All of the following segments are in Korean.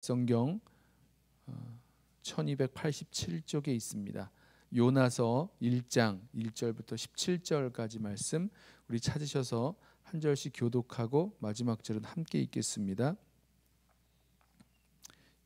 성경 1287쪽에 어, 있습니다. 요나서 1장 1절부터 17절까지 말씀 우리 찾으셔서 한 절씩 교독하고 마지막 절은 함께 읽겠습니다.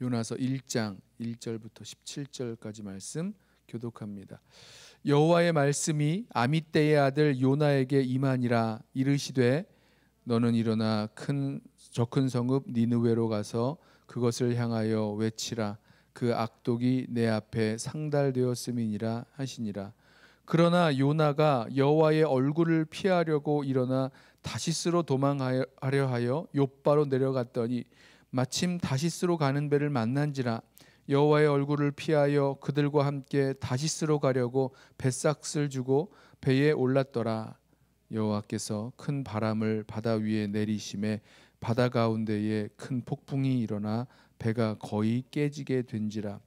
요나서 1장 1절부터 17절까지 말씀 교독합니다. 여호와의 말씀이 아미떼의 아들 요나에게 임하니라 이르시되 너는 일어나 큰저큰 성읍 니느웨로 가서 그것을 향하여 외치라 그 악독이 내 앞에 상달되었음이니라 하시니라 그러나 요나가 여호와의 얼굴을 피하려고 일어나 다시스로 도망하려 하여 요바로 내려갔더니 마침 다시스로 가는 배를 만난지라 여호와의 얼굴을 피하여 그들과 함께 다시스로 가려고 배삭을 주고 배에 올랐더라 여호와께서 큰 바람을 바다 위에 내리심에 바다 가운데에 큰 폭풍이 일어나 배가 거의 깨지게 된지라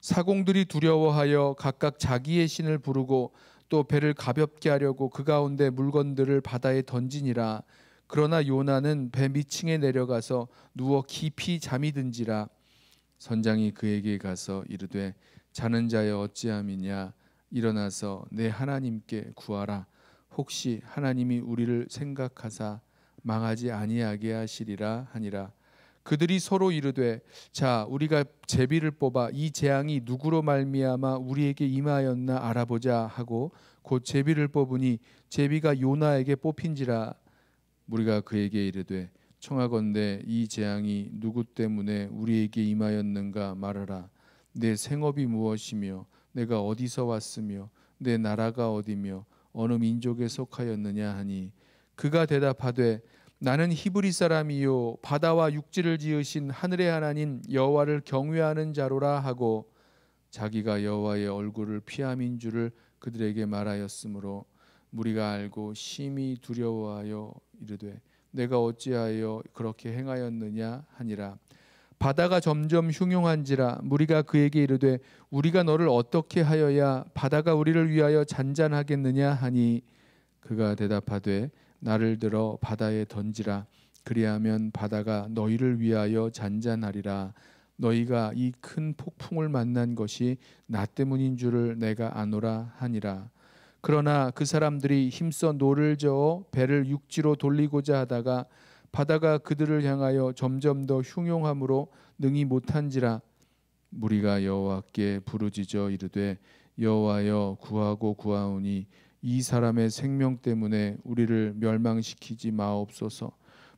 사공들이 두려워하여 각각 자기의 신을 부르고 또 배를 가볍게 하려고 그 가운데 물건들을 바다에 던지니라 그러나 요나는 배 밑층에 내려가서 누워 깊이 잠이 든지라 선장이 그에게 가서 이르되 자는 자여 어찌함이냐 일어나서 내 하나님께 구하라 혹시 하나님이 우리를 생각하사 망하지 아니하게 하시리라 하니라 그들이 서로 이르되 자 우리가 제비를 뽑아 이 재앙이 누구로 말미암아 우리에게 임하였나 알아보자 하고 곧 제비를 뽑으니 제비가 요나에게 뽑힌지라 우리가 그에게 이르되 청하건대 이 재앙이 누구 때문에 우리에게 임하였는가 말하라 내 생업이 무엇이며 내가 어디서 왔으며 내 나라가 어디며 어느 민족에 속하였느냐 하니 그가 대답하되 나는 히브리 사람이요 바다와 육지를 지으신 하늘의 하나님 여호와를 경외하는 자로라 하고 자기가 여호와의 얼굴을 피함인 줄을 그들에게 말하였으므로 무리가 알고 심히 두려워하여 이르되 내가 어찌하여 그렇게 행하였느냐 하니라 바다가 점점 흉흉한지라 무리가 그에게 이르되 우리가 너를 어떻게 하여야 바다가 우리를 위하여 잔잔하겠느냐 하니 그가 대답하되 나를 들어 바다에 던지라 그리하면 바다가 너희를 위하여 잔잔하리라 너희가 이 큰 폭풍을 만난 것이 나 때문인 줄을 내가 아노라 하니라 그러나 그 사람들이 힘써 노를 저어 배를 육지로 돌리고자 하다가 바다가 그들을 향하여 점점 더 흉용함으로 능히 못한지라 무리가 여호와께 부르짖어 이르되 여호와여 구하고 구하오니 이 사람의 생명 때문에 우리를 멸망시키지 마옵소서.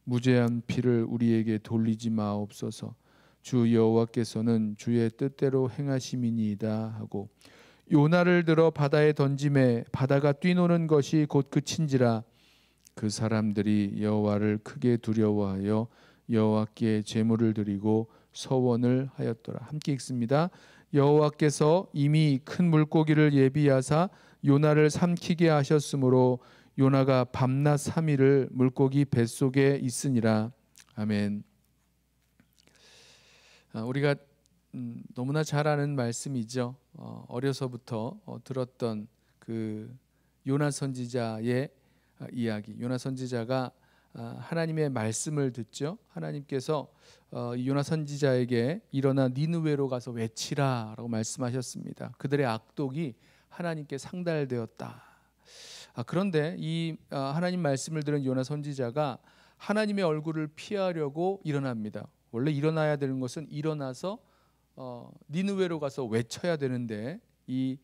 무죄한 피를 우리에게 돌리지 마옵소서. 주 여호와께서는 주의 뜻대로 행하심이니이다 하고 요나를 들어 바다에 던짐에 바다가 뛰노는 것이 곧끝인지라그 사람들이 여호와를 크게 두려워하여 여호와께 제물을 드리고 서원을 하였더라. 함께 읽습니다. 여호와께서 이미 큰 물고기를 예비하사 요나를 삼키게 하셨으므로 요나가 밤낮 3일을 물고기 뱃속에 있으니라. 아멘. 아, 우리가 음, 너무나 잘 아는 말씀이죠. 어, 어려서부터 어, 들었던 그 요나 선지자의 아, 이야기. 요나 선지자가 어, 하나님의 말씀을 듣죠. 하나님께서 어, 요나 선지자에게 일어나 니느웨로 가서 외치라라고 말씀하셨습니다. 그들의 악독이 하나님께 상달되었다. 아, 그런데 이 어, 하나님 말씀을 들은 요나 선지자가 하나님의 얼굴을 피하려고 일어납니다. 원래 일어나야 되는 것은 일어나서 니느웨로 가서 외쳐야 되는데 이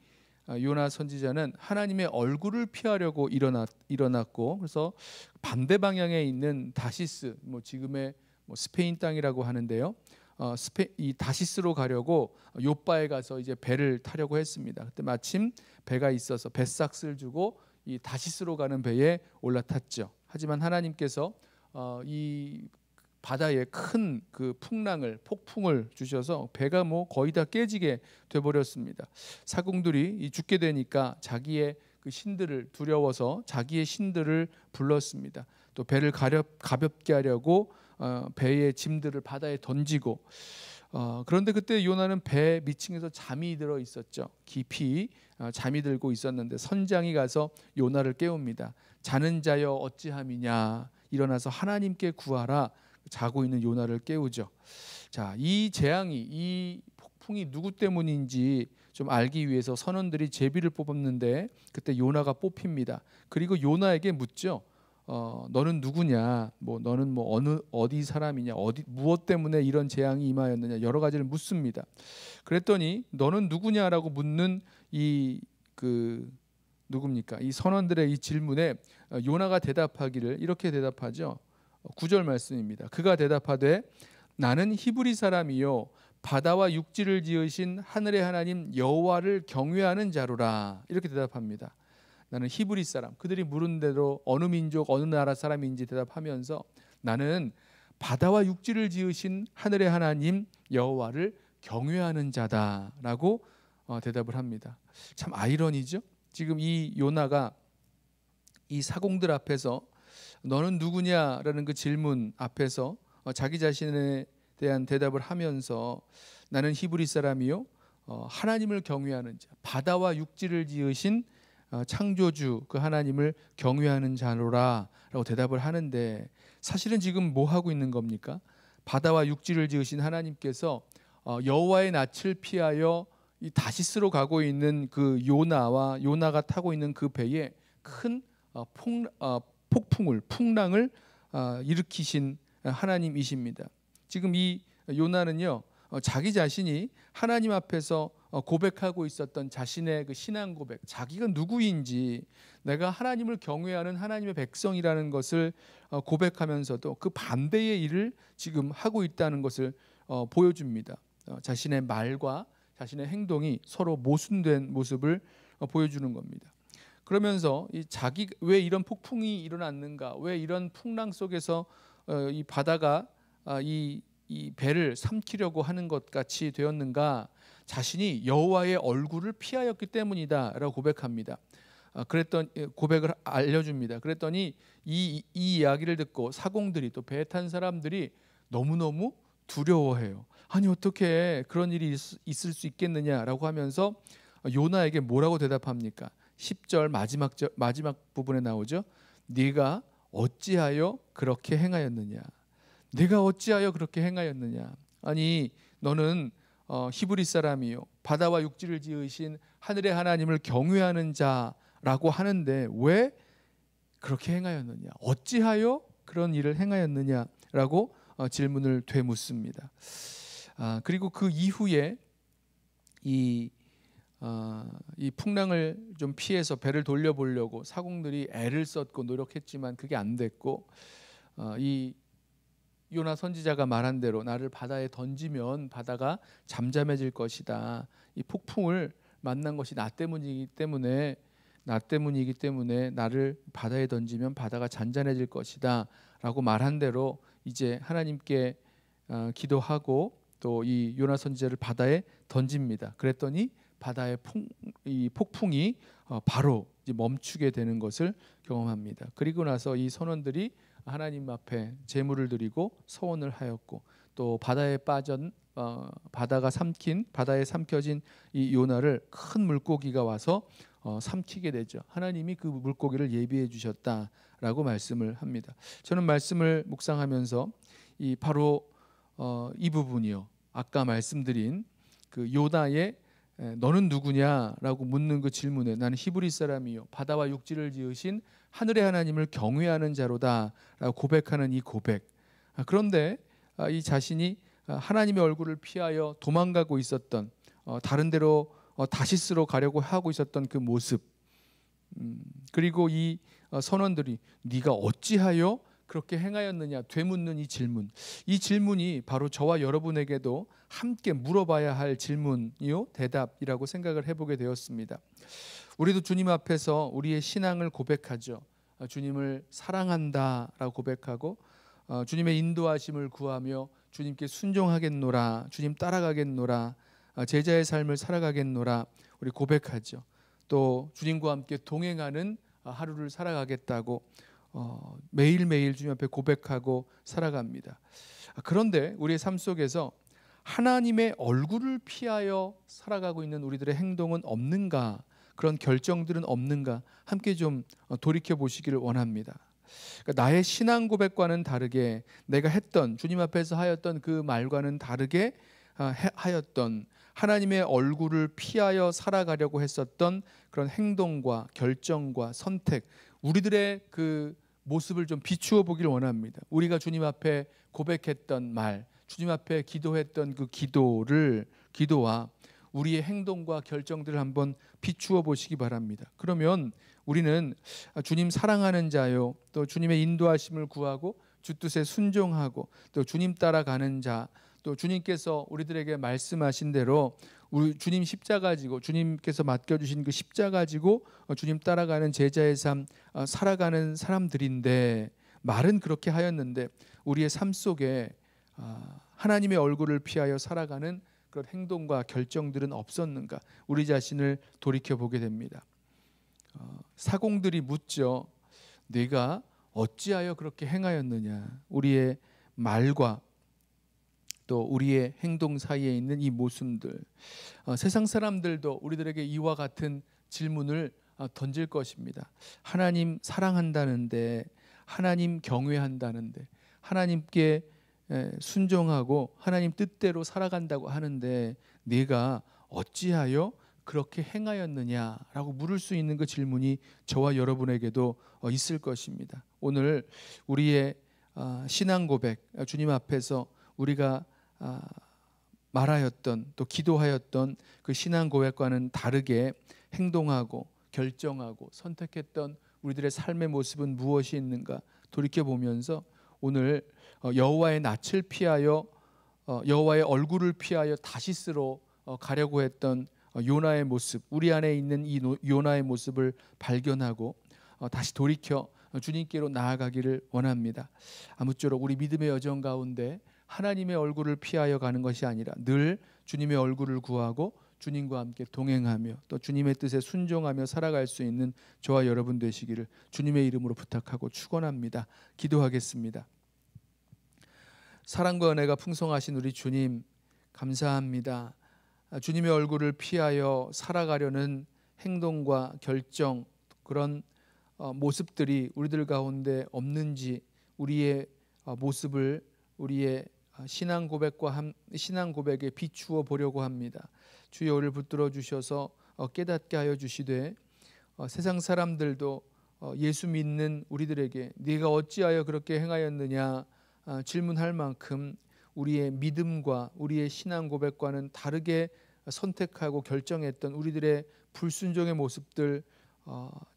아, 요나 선지자는 하나님의 얼굴을 피하려고 일어났, 일어났고 그래서 반대 방향에 있는 다시스 뭐 지금의 뭐 스페인 땅이라고 하는데요. 어, 스페, 이 다시스로 가려고 요바에 가서 이제 배를 타려고 했습니다. 그때 마침 배가 있어서 배삭스를 주고 이 다시스로 가는 배에 올라탔죠. 하지만 하나님께서 어, 이 바다에 큰 그 풍랑을 폭풍을 주셔서 배가 뭐 거의 다 깨지게 돼 버렸습니다. 사공들이 죽게 되니까 자기의 그 신들을 두려워서 자기의 신들을 불렀습니다. 또 배를 가렵, 가볍게 하려고 어, 배의 짐들을 바다에 던지고 어, 그런데 그때 요나는 배 밑층에서 잠이 들어 있었죠. 깊이 어, 잠이 들고 있었는데 선장이 가서 요나를 깨웁니다. 자는 자여 어찌함이냐 일어나서 하나님께 구하라 자고 있는 요나를 깨우죠. 자, 이 재앙이 이 폭풍이 누구 때문인지 좀 알기 위해서 선원들이 제비를 뽑았는데 그때 요나가 뽑힙니다. 그리고 요나에게 묻죠. 어, 너는 누구냐? 뭐 너는 뭐 어느 어디 사람이냐? 어디 무엇 때문에 이런 재앙이 임하였느냐? 여러 가지를 묻습니다. 그랬더니 너는 누구냐라고 묻는 이 그 누굽니까? 이 선원들의 이 질문에 어, 요나가 대답하기를 이렇게 대답하죠. 구절 말씀입니다. 그가 대답하되 나는 히브리 사람이요 바다와 육지를 지으신 하늘의 하나님 여호와를 경외하는 자로라 이렇게 대답합니다. 나는 히브리 사람 그들이 물은 대로 어느 민족 어느 나라 사람인지 대답하면서 나는 바다와 육지를 지으신 하늘의 하나님 여호와를 경외하는 자다라고 어, 대답을 합니다. 참 아이러니죠. 지금 이 요나가 이 사공들 앞에서 너는 누구냐라는 그 질문 앞에서 어, 자기 자신에 대한 대답을 하면서 나는 히브리 사람이요 어, 하나님을 경외하는 자 바다와 육지를 지으신 어, 창조주 그 하나님을 경외하는 자로라라고 대답을 하는데 사실은 지금 뭐 하고 있는 겁니까? 바다와 육지를 지으신 하나님께서 여호와의 낯을 피하여 이 다시스로 가고 있는 그 요나와 요나가 타고 있는 그 배에 큰 폭, 폭풍을 풍랑을 아, 일으키신 하나님이십니다. 지금 이 요나는요 어, 자기 자신이 하나님 앞에서 어, 고백하고 있었던 자신의 그 신앙 고백, 자기가 누구인지 내가 하나님을 경외하는 하나님의 백성이라는 것을 어, 고백하면서도 그 반대의 일을 지금 하고 있다는 것을 보여줍니다. 자신의 말과 자신의 행동이 서로 모순된 모습을 보여주는 겁니다. 그러면서 이 자기 왜 이런 폭풍이 일어났는가, 왜 이런 풍랑 속에서 어, 이 바다가 아, 이, 이 배를 삼키려고 하는 것 같이 되었는가? 자신이 여호와의 얼굴을 피하였기 때문이다라고 고백합니다. 아, 그랬던 예, 고백을 알려줍니다. 그랬더니 이, 이 이야기를 듣고 사공들이 또 배 탄 사람들이 너무 너무 두려워해요. 아니 어떻게 그런 일이 있, 을수 있겠느냐라고 하면서 요나에게 뭐라고 대답합니까? 10절 마지막 절, 마지막 부분에 나오죠. 네가 어찌하여 그렇게 행하였느냐? 네가 어찌하여 그렇게 행하였느냐? 아니 너는 어, 히브리 사람이요 바다와 육지를 지으신 하늘의 하나님을 경외하는 자라고 하는데 왜 그렇게 행하였느냐? 어찌하여 그런 일을 행하였느냐라고 어, 질문을 되묻습니다. 아, 그리고 그 이후에 이 어, 이 풍랑을 좀 피해서 배를 돌려보려고 사공들이 애를 썼고 노력했지만 그게 안 됐고 어, 이 요나 선지자가 말한 대로 나를 바다에 던지면 바다가 잠잠해질 것이다. 이 폭풍을 만난 것이 나 때문이기 때문에 나 때문이기 때문에 나를 바다에 던지면 바다가 잔잔해질 것이다라고 말한 대로 이제 하나님께 어, 기도하고 또 이 요나 선지자를 바다에 던집니다. 그랬더니 바다의 폭, 이 폭풍이 어, 바로 멈추게 되는 것을 경험합니다. 그리고 나서 이 선원들이 하나님 앞에 제물을 드리고 서원을 하였고 또 바다에 빠진 어, 바다가 삼킨 바다에 삼켜진 이 요나를 큰 물고기가 와서 어, 삼키게 되죠. 하나님이 그 물고기를 예비해 주셨다라고 말씀을 합니다. 저는 말씀을 묵상하면서 이 바로 어, 이 부분이요. 아까 말씀드린 그 요나의 예, 너는 누구냐라고 묻는 그 질문에 나는 히브리 사람이요 바다와 육지를 지으신 하늘의 하나님을 경외하는 자로다라고 고백하는 이 고백. 아, 그런데 아, 이 자신이 아, 하나님의 얼굴을 피하여 도망가고 있었던 어, 다른 데로 어, 다시스러 가려고 하고 있었던 그 모습. 음, 그리고 이 어, 선원들이 네가 어찌하여 그렇게 행하였느냐 되묻는 이 질문. 이 질문이 바로 저와 여러분에게도 함께 물어봐야 할 질문이요 대답이라고 생각을 해보게 되었습니다. 우리도 주님 앞에서 우리의 신앙을 고백하죠. 어, 주님을 사랑한다라고 고백하고 어, 주님의 인도하심을 구하며 주님께 순종하겠노라, 주님 따라가겠노라, 어, 제자의 삶을 살아가겠노라 우리 고백하죠. 또 주님과 함께 동행하는 하루를 살아가겠다고 어, 매일매일 주님 앞에 고백하고 살아갑니다. 아, 그런데 우리의 삶 속에서 하나님의 얼굴을 피하여 살아가고 있는 우리들의 행동은 없는가? 그런 결정들은 없는가? 함께 좀 어, 돌이켜 보시기를 원합니다. 그러니까 나의 신앙 고백과는 다르게 내가 했던 주님 앞에서 하였던 그 말과는 다르게 어, 하였던 하나님의 얼굴을 피하여 살아가려고 했었던 그런 행동과 결정과 선택 우리들의 그 모습을 좀 비추어 보길 원합니다. 우리가 주님 앞에 고백했던 말, 주님 앞에 기도했던 그 기도를 기도와 우리의 행동과 결정들을 한번 비추어 보시기 바랍니다. 그러면 우리는 주님 사랑하는 자요, 또 주님의 인도하심을 구하고 주뜻에 순종하고 또 주님 따라가는 자또 주님께서 우리들에게 말씀하신 대로 우리 주님 십자가 지고 주님께서 맡겨 주신 그 십자가 지고 어, 주님 따라가는 제자의 삶 어, 살아가는 사람들인데 말은 그렇게 하였는데 우리의 삶 속에 아, 하나님의 얼굴을 피하여 살아가는 그런 행동과 결정들은 없었는가 우리 자신을 돌이켜 보게 됩니다. 어, 사공들이 묻죠. 네가 어찌하여 그렇게 행하였느냐? 우리의 말과 또 우리의 행동 사이에 있는 이 모순들 어, 세상 사람들도 우리들에게 이와 같은 질문을 어, 던질 것입니다. 하나님 사랑한다는데 하나님 경외한다는데 하나님께 에, 순종하고 하나님 뜻대로 살아간다고 하는데 네가 어찌하여 그렇게 행하였느냐라고 물을 수 있는 그 질문이 저와 여러분에게도 어, 있을 것입니다. 오늘 우리의 어, 신앙 고백 주님 앞에서 우리가 아, 말하였던 또 기도하였던 그 신앙 고백과는 다르게 행동하고 결정하고 선택했던 우리들의 삶의 모습은 무엇이 있는가 돌이켜 보면서 오늘 어, 여호와의 낯을 피하여 어, 여호와의 얼굴을 피하여 다시스로 어, 가려고 했던 요나의 모습, 우리 안에 있는 이 요나의 모습을 발견하고 다시 돌이켜 주님께로 나아가기를 원합니다. 아무쪼록 우리 믿음의 여정 가운데 하나님의 얼굴을 피하여 가는 것이 아니라 늘 주님의 얼굴을 구하고 주님과 함께 동행하며 또 주님의 뜻에 순종하며 살아갈 수 있는 저와 여러분 되시기를 주님의 이름으로 부탁하고 축원합니다. 기도하겠습니다. 사랑과 은혜가 풍성하신 우리 주님 감사합니다. 주님의 얼굴을 피하여 살아가려는 행동과 결정 그런 어, 모습들이 우리들 가운데 없는지 우리의 어, 모습을 우리의 신앙 고백과 함, 신앙 고백에 비추어 보려고 합니다. 주여 우리를 붙들어 주셔서 어, 깨닫게 하여 주시되 어, 세상 사람들도 어, 예수 믿는 우리들에게 네가 어찌하여 그렇게 행하였느냐 아, 질문할 만큼 우리의 믿음과 우리의 신앙 고백과는 다르게 선택하고 결정했던 우리들의 불순종의 모습들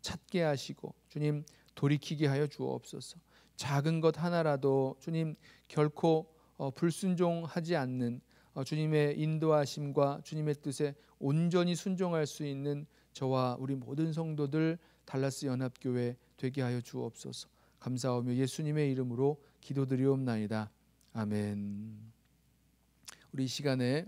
찾게 하시고 주님 돌이키게 하여 주옵소서. 작은 것 하나라도 주님 결코 어, 불순종하지 않는 어, 주님의 인도하심과 주님의 뜻에 온전히 순종할 수 있는 저와 우리 모든 성도들 달라스 연합교회 되게 하여 주옵소서. 감사하며 예수님의 이름으로 기도드리옵나이다. 아멘. 우리 시간에